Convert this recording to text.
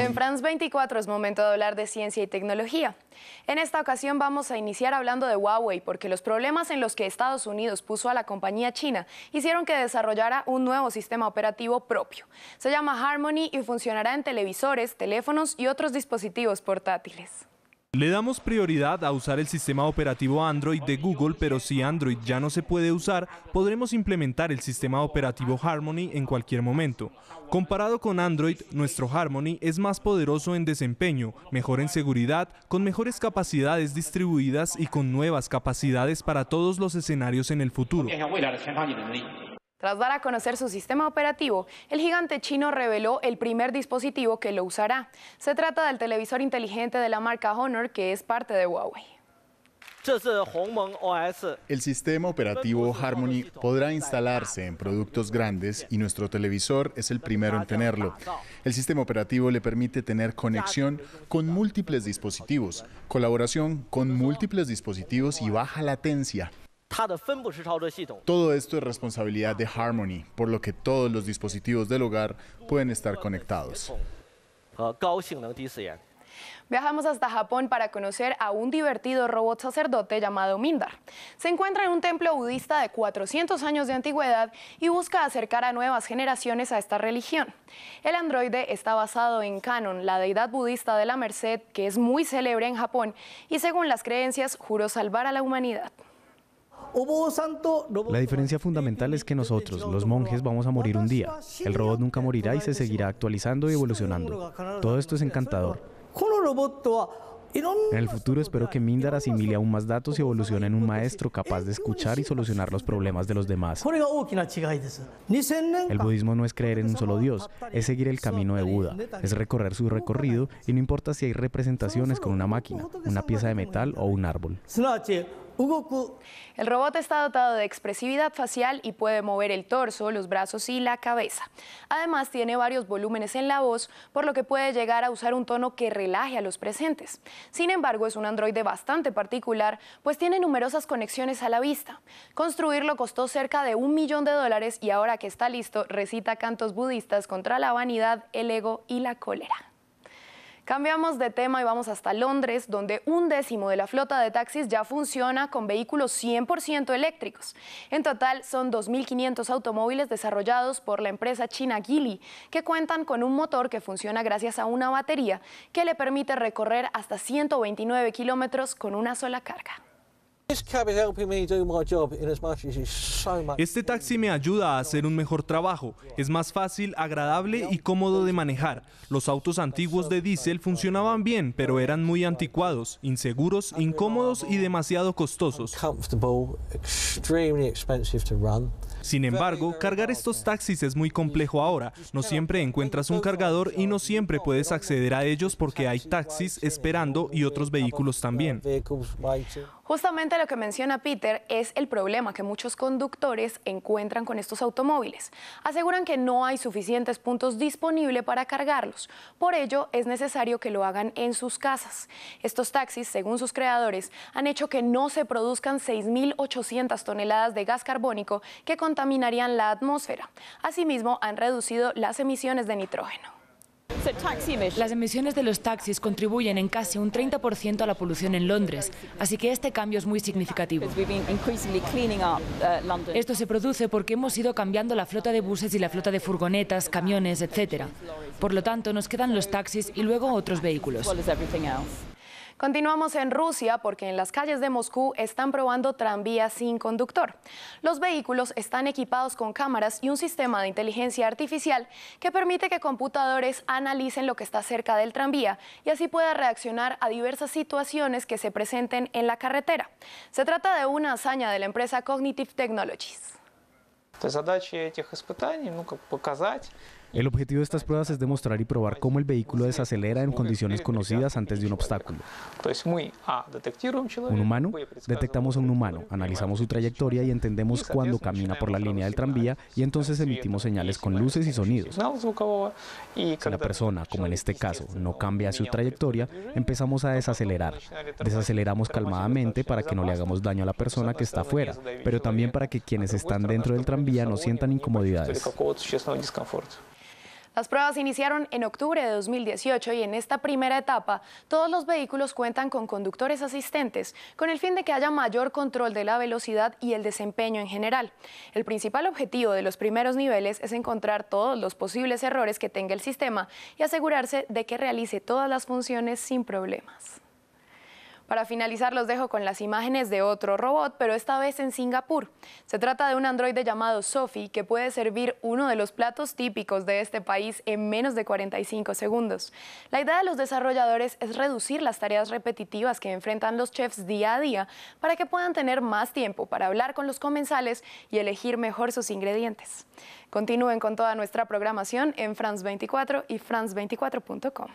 En France 24 es momento de hablar de ciencia y tecnología. En esta ocasión vamos a iniciar hablando de Huawei porque los problemas en los que Estados Unidos puso a la compañía china hicieron que desarrollara un nuevo sistema operativo propio. Se llama Harmony y funcionará en televisores, teléfonos y otros dispositivos portátiles. Le damos prioridad a usar el sistema operativo Android de Google, pero si Android ya no se puede usar, podremos implementar el sistema operativo Harmony en cualquier momento. Comparado con Android, nuestro Harmony es más poderoso en desempeño, mejor en seguridad, con mejores capacidades distribuidas y con nuevas capacidades para todos los escenarios en el futuro. Tras dar a conocer su sistema operativo, el gigante chino reveló el primer dispositivo que lo usará. Se trata del televisor inteligente de la marca Honor, que es parte de Huawei. El sistema operativo Harmony podrá instalarse en productos grandes y nuestro televisor es el primero en tenerlo. El sistema operativo le permite tener conexión con múltiples dispositivos, colaboración con múltiples dispositivos y baja latencia. Todo esto es responsabilidad de Harmony, por lo que todos los dispositivos del hogar pueden estar conectados. Viajamos hasta Japón para conocer a un divertido robot sacerdote llamado Mindar. Se encuentra en un templo budista de 400 años de antigüedad y busca acercar a nuevas generaciones a esta religión. El androide está basado en Kanon, la deidad budista de la Merced, que es muy célebre en Japón y según las creencias juró salvar a la humanidad. Oh, La diferencia fundamental es que nosotros, los monjes, vamos a morir un día. El robot nunca morirá y se seguirá actualizando y evolucionando. Todo esto es encantador. En el futuro espero que Mindar asimile aún más datos y evolucione en un maestro capaz de escuchar y solucionar los problemas de los demás. El budismo no es creer en un solo Dios, es seguir el camino de Buda, es recorrer su recorrido y no importa si hay representaciones con una máquina, una pieza de metal o un árbol. El robot está dotado de expresividad facial y puede mover el torso, los brazos y la cabeza. Además, tiene varios volúmenes en la voz, por lo que puede llegar a usar un tono que relaje a los presentes. Sin embargo, es un androide bastante particular, pues tiene numerosas conexiones a la vista. Construirlo costó cerca de un millón de dólares y ahora que está listo, recita cantos budistas contra la vanidad, el ego y la cólera. Cambiamos de tema y vamos hasta Londres, donde un décimo de la flota de taxis ya funciona con vehículos 100% eléctricos. En total, son 2.500 automóviles desarrollados por la empresa china Geely, que cuentan con un motor que funciona gracias a una batería que le permite recorrer hasta 129 kilómetros con una sola carga. Este taxi me ayuda a hacer un mejor trabajo. Es más fácil, agradable y cómodo de manejar. Los autos antiguos de diésel funcionaban bien, pero eran muy anticuados, inseguros, incómodos y demasiado costosos. Sin embargo, cargar estos taxis es muy complejo ahora. No siempre encuentras un cargador y no siempre puedes acceder a ellos porque hay taxis esperando y otros vehículos también. Justamente lo que menciona Peter es el problema que muchos conductores encuentran con estos automóviles. Aseguran que no hay suficientes puntos disponibles para cargarlos. Por ello, es necesario que lo hagan en sus casas. Estos taxis, según sus creadores, han hecho que no se produzcan 6.800 toneladas de gas carbónico que contaminarían la atmósfera. Asimismo, han reducido las emisiones de nitrógeno. Las emisiones de los taxis contribuyen en casi un 30% a la polución en Londres, así que este cambio es muy significativo. Uh, Esto se produce porque hemos ido cambiando la flota de buses y la flota de furgonetas, camiones, etc. Por lo tanto, nos quedan los taxis y luego otros vehículos. Continuamos en Rusia porque en las calles de Moscú están probando tranvías sin conductor. Los vehículos están equipados con cámaras y un sistema de inteligencia artificial que permite que computadores analicen lo que está cerca del tranvía y así pueda reaccionar a diversas situaciones que se presenten en la carretera. Se trata de una hazaña de la empresa Cognitive Technologies. показать, el objetivo de estas pruebas es demostrar y probar cómo el vehículo desacelera en condiciones conocidas antes de un obstáculo. Un humano, detectamos a un humano, analizamos su trayectoria y entendemos cuándo camina por la línea del tranvía y entonces emitimos señales con luces y sonidos. Si la persona, como en este caso, no cambia su trayectoria, empezamos a desacelerar. Desaceleramos calmadamente para que no le hagamos daño a la persona que está afuera, pero también para que quienes están dentro del tranvía no sientan incomodidades. Las pruebas iniciaron en octubre de 2018 y en esta primera etapa todos los vehículos cuentan con conductores asistentes con el fin de que haya mayor control de la velocidad y el desempeño en general. El principal objetivo de los primeros niveles es encontrar todos los posibles errores que tenga el sistema y asegurarse de que realice todas las funciones sin problemas. Para finalizar, los dejo con las imágenes de otro robot, pero esta vez en Singapur. Se trata de un androide llamado Sophie que puede servir uno de los platos típicos de este país en menos de 45 segundos. La idea de los desarrolladores es reducir las tareas repetitivas que enfrentan los chefs día a día para que puedan tener más tiempo para hablar con los comensales y elegir mejor sus ingredientes. Continúen con toda nuestra programación en France 24 y France24.com.